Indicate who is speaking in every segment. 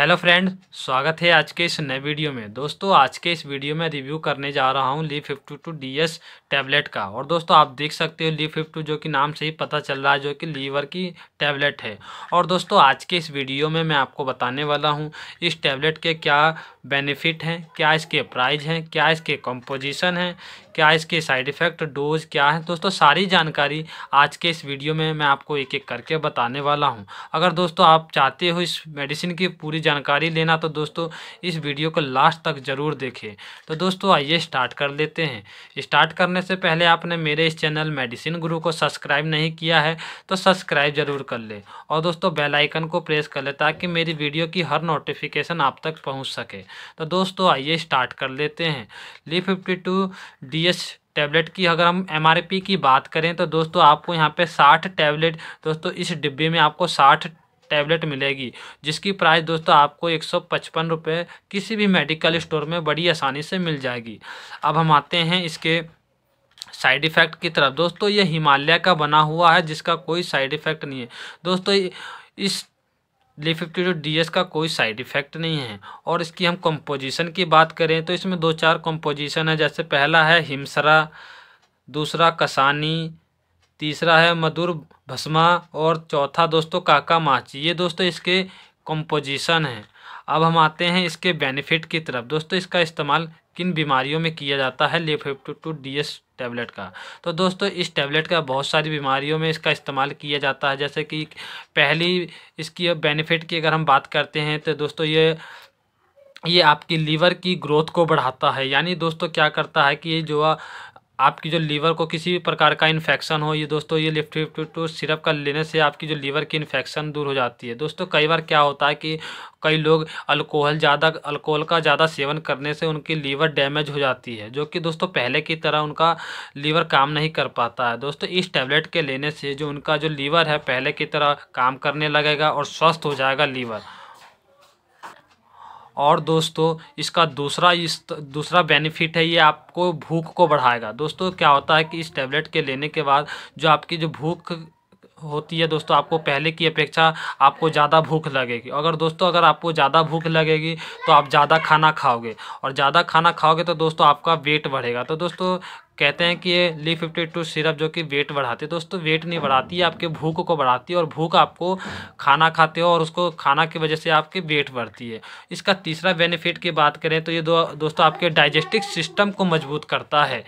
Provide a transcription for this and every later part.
Speaker 1: hello friend स्वागत है आज के इस नए वीडियो में दोस्तों आज के इस वीडियो में रिव्यू करने जा रहा हूं Liv fifty two D S tablet का और दोस्तों आप देख सकते हो ली फिफ्टी जो कि नाम से ही पता चल रहा है जो कि लीवर की टैबलेट है और दोस्तों आज के इस वीडियो में मैं आपको बताने वाला हूं इस टैबलेट के क्या बेनिफिट हैं क्या इसके प्राइज हैं क्या इसके कंपोजिशन हैं क्या इसके साइड इफ़ेक्ट डोज क्या है दोस्तों सारी जानकारी आज के इस वीडियो में मैं आपको एक एक करके बताने वाला हूँ अगर दोस्तों आप चाहते हो इस मेडिसिन की पूरी जानकारी लेना तो दोस्तों इस वीडियो को लास्ट तक ज़रूर देखें तो दोस्तों आइए स्टार्ट कर लेते हैं स्टार्ट करने से पहले आपने मेरे इस चैनल मेडिसिन गुरु को सब्सक्राइब नहीं किया है तो सब्सक्राइब ज़रूर कर ले और दोस्तों बेलाइकन को प्रेस कर ले ताकि मेरी वीडियो की हर नोटिफिकेशन आप तक पहुँच सके तो दोस्तों आइए स्टार्ट कर लेते हैं ली फिफ्टी टू डी इस टैबलेट की अगर हम एमआरपी की बात करें तो दोस्तों आपको यहाँ पे साठ टैबलेट दोस्तों इस डिब्बे में आपको साठ टैबलेट मिलेगी जिसकी प्राइस दोस्तों आपको एक सौ पचपन रुपये किसी भी मेडिकल स्टोर में बड़ी आसानी से मिल जाएगी अब हम आते हैं इसके साइड इफ़ेक्ट की तरफ दोस्तों ये हिमालय का बना हुआ है जिसका कोई साइड इफ़ेक्ट नहीं है दोस्तों इस लिफिफ्टी डी एस का कोई साइड इफ़ेक्ट नहीं है और इसकी हम कंपोजिशन की बात करें तो इसमें दो चार कंपोजिशन है जैसे पहला है हिमसरा दूसरा कसानी तीसरा है मधुर भस्मा और चौथा दोस्तों काका माची ये दोस्तों इसके कंपोजिशन है अब हम आते हैं इसके बेनिफिट की तरफ दोस्तों इसका इस्तेमाल किन बीमारियों में किया जाता है Liv fifty two D S tablet का तो दोस्तों इस टैबलेट का बहुत सारी बीमारियों में इसका इस्तेमाल किया जाता है जैसे कि पहली इसकी बेनिफिट की अगर हम बात करते हैं तो दोस्तों ये ये आपकी लीवर की ग्रोथ को बढ़ाता है यानी दोस्तों क्या करता है कि ये जो आपकी जो लीवर को किसी भी प्रकार का इन्फेक्शन हो ये दोस्तों ये लिफ्टिफ्टू सिरप का लेने से आपकी जो लीवर की इन्फेक्शन दूर हो जाती है दोस्तों कई बार क्या होता है कि कई लोग अल्कोहल ज़्यादा अल्कोहल का ज़्यादा सेवन करने से उनकी लीवर डैमेज हो जाती है जो कि दोस्तों पहले की तरह उनका लीवर काम नहीं कर पाता है दोस्तों इस टैबलेट के लेने से जो उनका जो लीवर है पहले की तरह काम करने लगेगा और स्वस्थ हो जाएगा लीवर और दोस्तों इसका दूसरा इस दूसरा बेनिफिट है ये आपको भूख को बढ़ाएगा दोस्तों क्या होता है कि इस टैबलेट के लेने के बाद जो आपकी जो भूख होती है दोस्तों आपको पहले की अपेक्षा आपको ज़्यादा भूख लगेगी अगर दोस्तों अगर आपको ज़्यादा भूख लगेगी तो आप ज़्यादा खाना खाओगे और ज़्यादा खाना खाओगे तो दोस्तों आपका वेट बढ़ेगा तो दोस्तों कहते हैं कि ये ली फिफ्टी टू सिरप जो कि वेट बढ़ाती है दोस्तों वेट नहीं बढ़ाती है आपके भूख को बढ़ाती है और भूख आपको खाना खाते हो और उसको खाना की वजह से आपकी वेट बढ़ती है इसका तीसरा बेनिफिट की बात करें तो ये दो दोस्तों आपके डाइजेस्टिव सिस्टम को मजबूत करता है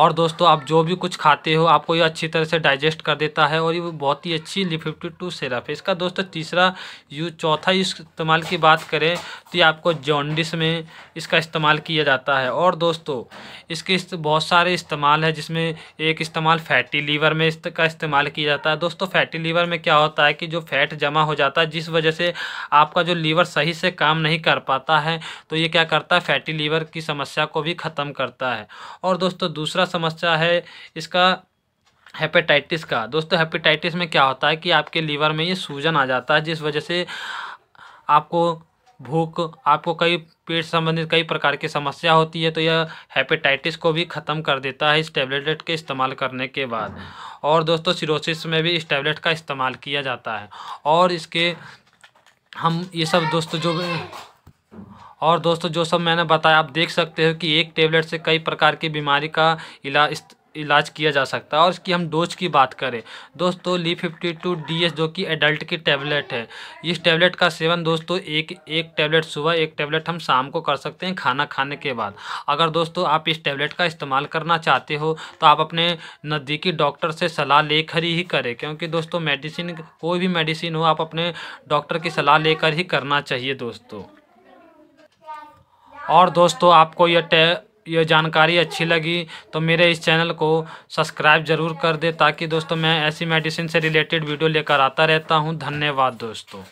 Speaker 1: और दोस्तों आप जो भी कुछ खाते हो आपको ये अच्छी तरह से डाइजेस्ट कर देता है और ये बहुत ही अच्छी फिफ्टी टू सिरप है इसका दोस्तों तीसरा यूज चौथा इस्तेमाल की बात करें तो ये आपको जॉन्डिस में इसका इस्तेमाल किया जाता है और दोस्तों इसके इस बहुत सारे इस्तेमाल है जिसमें एक इस्तेमाल फैटी लीवर में इसका इस्तेमाल किया जाता है दोस्तों फैटी लीवर में क्या होता है कि जो फैट जमा हो जाता है जिस वजह से आपका जो लीवर सही से काम नहीं कर पाता है तो ये क्या करता है फैटी लीवर की समस्या को भी ख़त्म करता है और दोस्तों दूसरा दूसरा समस्या है इसका हेपेटाइटिस का दोस्तों हेपेटाइटिस में क्या होता है कि आपके लीवर में ये सूजन आ जाता है जिस वजह से आपको भूख आपको कई पेट संबंधित कई प्रकार की समस्या होती है तो यह हेपेटाइटिस को भी ख़त्म कर देता है इस टैबलेट के इस्तेमाल करने के बाद और दोस्तों सिरोसिस में भी इस टैबलेट का इस्तेमाल किया जाता है और इसके हम ये सब दोस्तों जो और दोस्तों जो सब मैंने बताया आप देख सकते हो कि एक टेबलेट से कई प्रकार की बीमारी का इलाज इलाज किया जा सकता है और इसकी हम डोज की बात करें दोस्तों Liv fifty two D S जो कि एडल्ट की टैबलेट है इस टैबलेट का सेवन दोस्तों एक एक टैबलेट सुबह एक टैबलेट हम शाम को कर सकते हैं खाना खाने के बाद अगर दोस्तों आप इस टैबलेट का इस्तेमाल करना चाहते हो तो आप अपने नज़दीकी डॉक्टर से सलाह लेकर ही करें क्योंकि दोस्तों मेडिसिन कोई भी मेडिसिन हो आप अपने डॉक्टर की सलाह लेकर ही करना चाहिए दोस्तों और दोस्तों आपको यह टे ये जानकारी अच्छी लगी तो मेरे इस चैनल को सब्सक्राइब ज़रूर कर दे ताकि दोस्तों मैं ऐसी मेडिसिन से रिलेटेड वीडियो लेकर आता रहता हूँ धन्यवाद दोस्तों